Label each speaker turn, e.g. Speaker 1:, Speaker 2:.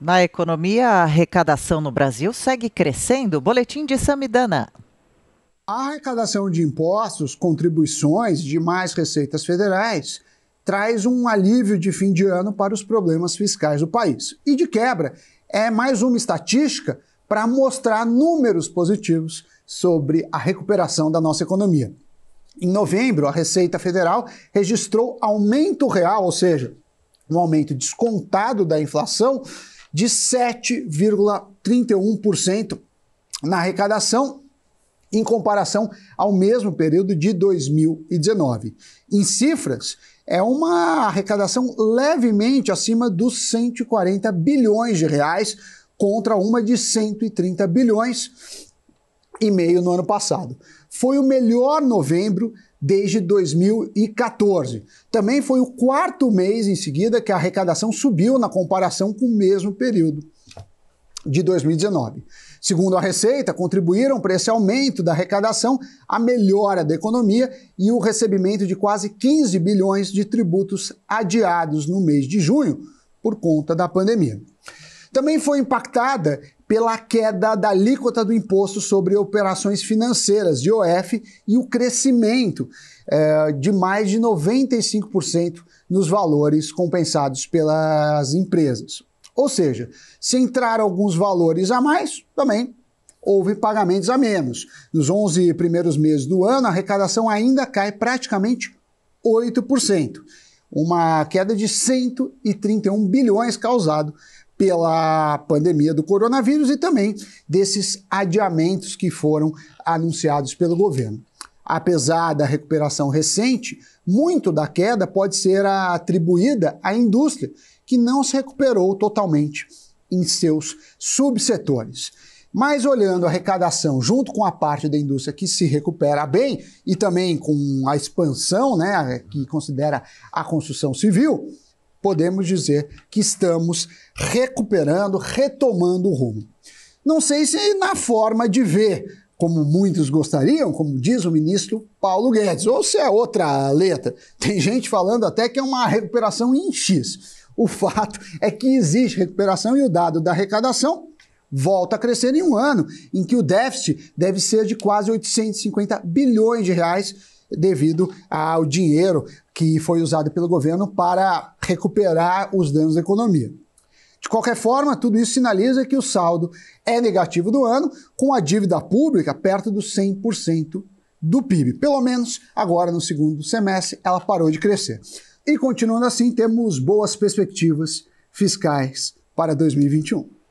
Speaker 1: Na economia, a arrecadação no Brasil segue crescendo. Boletim de Samidana. A arrecadação de impostos, contribuições de mais receitas federais traz um alívio de fim de ano para os problemas fiscais do país. E de quebra, é mais uma estatística para mostrar números positivos sobre a recuperação da nossa economia. Em novembro, a Receita Federal registrou aumento real, ou seja, um aumento descontado da inflação de 7,31% na arrecadação em comparação ao mesmo período de 2019. Em cifras, é uma arrecadação levemente acima dos 140 bilhões de reais contra uma de 130 bilhões e meio no ano passado. Foi o melhor novembro desde 2014. Também foi o quarto mês em seguida que a arrecadação subiu na comparação com o mesmo período de 2019. Segundo a Receita, contribuíram para esse aumento da arrecadação a melhora da economia e o recebimento de quase 15 bilhões de tributos adiados no mês de junho por conta da pandemia. Também foi impactada pela queda da alíquota do imposto sobre operações financeiras, de OF, e o crescimento é, de mais de 95% nos valores compensados pelas empresas. Ou seja, se entrar alguns valores a mais, também houve pagamentos a menos. Nos 11 primeiros meses do ano, a arrecadação ainda cai praticamente 8%, uma queda de 131 bilhões causado pela pandemia do coronavírus e também desses adiamentos que foram anunciados pelo governo. Apesar da recuperação recente, muito da queda pode ser atribuída à indústria, que não se recuperou totalmente em seus subsetores. Mas olhando a arrecadação junto com a parte da indústria que se recupera bem e também com a expansão, né, que considera a construção civil, podemos dizer que estamos recuperando, retomando o rumo. Não sei se na forma de ver, como muitos gostariam, como diz o ministro Paulo Guedes, ou se é outra letra. Tem gente falando até que é uma recuperação em X. O fato é que existe recuperação e o dado da arrecadação volta a crescer em um ano em que o déficit deve ser de quase 850 bilhões de reais devido ao dinheiro, que foi usada pelo governo para recuperar os danos da economia. De qualquer forma, tudo isso sinaliza que o saldo é negativo do ano, com a dívida pública perto dos 100% do PIB. Pelo menos agora no segundo semestre ela parou de crescer. E continuando assim, temos boas perspectivas fiscais para 2021.